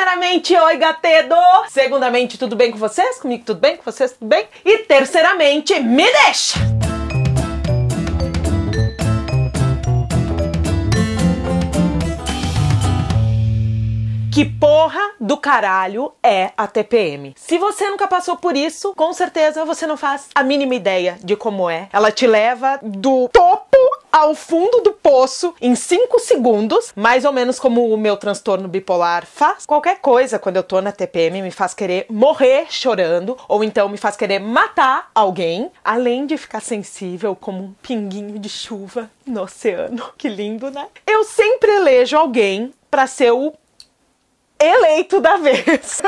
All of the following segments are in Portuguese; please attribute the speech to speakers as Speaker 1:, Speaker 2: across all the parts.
Speaker 1: Primeiramente, oi gatedo! Segundamente, tudo bem com vocês? Comigo tudo bem? Com vocês tudo bem? E terceiramente, me deixa! Que porra do caralho é a TPM? Se você nunca passou por isso, com certeza você não faz a mínima ideia de como é. Ela te leva do topo ao fundo do poço em 5 segundos, mais ou menos como o meu transtorno bipolar faz. Qualquer coisa quando eu tô na TPM me faz querer morrer chorando ou então me faz querer matar alguém, além de ficar sensível como um pinguinho de chuva no oceano. Que lindo, né? Eu sempre elejo alguém para ser o eleito da vez.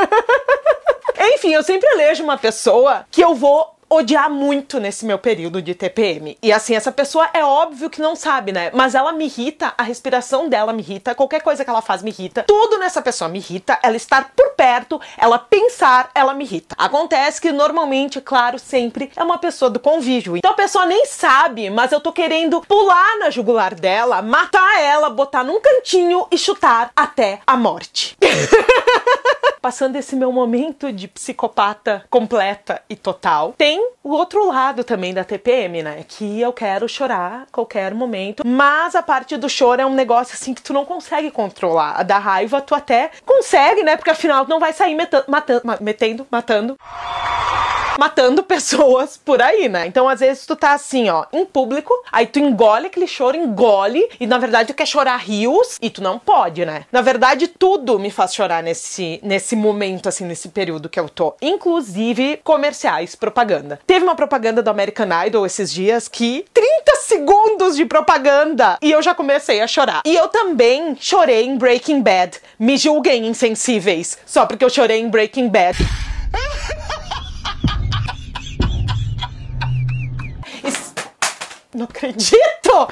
Speaker 1: Enfim, eu sempre elejo uma pessoa que eu vou odiar muito nesse meu período de TPM. E assim, essa pessoa é óbvio que não sabe, né? Mas ela me irrita, a respiração dela me irrita, qualquer coisa que ela faz me irrita. Tudo nessa pessoa me irrita, ela estar por perto, ela pensar, ela me irrita. Acontece que normalmente, é claro, sempre é uma pessoa do convívio. Então a pessoa nem sabe, mas eu tô querendo pular na jugular dela, matar ela, botar num cantinho e chutar até a morte. Passando esse meu momento de psicopata completa e total, tem o outro lado também da TPM, né? Que eu quero chorar a qualquer momento, mas a parte do choro é um negócio assim que tu não consegue controlar. A da raiva tu até consegue, né? Porque afinal tu não vai sair metendo, matando, matando, metendo, matando matando pessoas por aí, né? Então, às vezes, tu tá assim, ó, em público, aí tu engole aquele choro, engole, e na verdade tu quer chorar rios, e tu não pode, né? Na verdade, tudo me faz chorar nesse, nesse momento, assim, nesse período que eu tô. Inclusive comerciais, propaganda. Teve uma propaganda do American Idol esses dias que 30 segundos de propaganda e eu já comecei a chorar. E eu também chorei em Breaking Bad. Me julguem insensíveis, só porque eu chorei em Breaking Bad. acredito!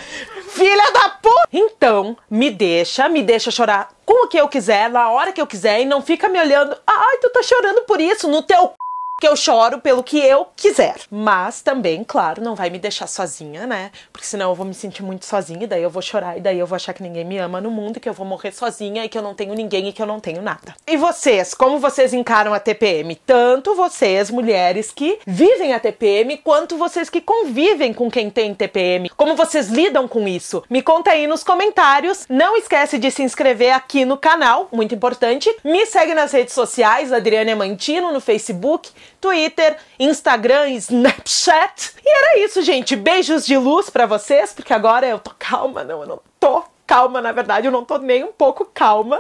Speaker 1: Filha da puta! Então, me deixa, me deixa chorar com o que eu quiser, na hora que eu quiser, e não fica me olhando. Ai, tu tá chorando por isso, no teu que eu choro pelo que eu quiser. Mas também, claro, não vai me deixar sozinha, né? Porque senão eu vou me sentir muito sozinha e daí eu vou chorar e daí eu vou achar que ninguém me ama no mundo, que eu vou morrer sozinha e que eu não tenho ninguém e que eu não tenho nada. E vocês, como vocês encaram a TPM? Tanto vocês, mulheres que vivem a TPM, quanto vocês que convivem com quem tem TPM. Como vocês lidam com isso? Me conta aí nos comentários. Não esquece de se inscrever aqui no canal, muito importante. Me segue nas redes sociais, Adriane Mantino no Facebook, Twitter, Instagram, Snapchat. E era isso, gente. Beijos de luz para vocês, porque agora eu tô calma, não, eu não tô calma, na verdade, eu não tô nem um pouco calma.